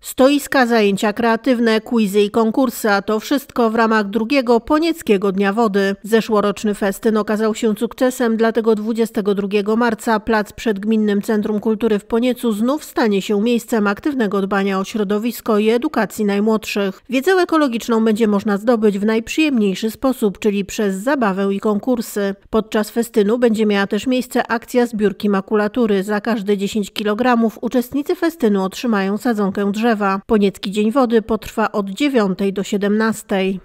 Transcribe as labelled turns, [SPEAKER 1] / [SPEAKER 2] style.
[SPEAKER 1] Stoiska, zajęcia kreatywne, quizy i konkursy, a to wszystko w ramach drugiego ponieckiego Dnia Wody. Zeszłoroczny festyn okazał się sukcesem, dlatego 22 marca plac przed Gminnym Centrum Kultury w Poniecu znów stanie się miejscem aktywnego dbania o środowisko i edukacji najmłodszych. Wiedzę ekologiczną będzie można zdobyć w najprzyjemniejszy sposób, czyli przez zabawę i konkursy. Podczas festynu będzie miała też miejsce akcja zbiórki makulatury. Za każde 10 kg uczestnicy festynu otrzymają sadzonkę drzewa drzewa. Poniecki dzień wody potrwa od 9 do 17.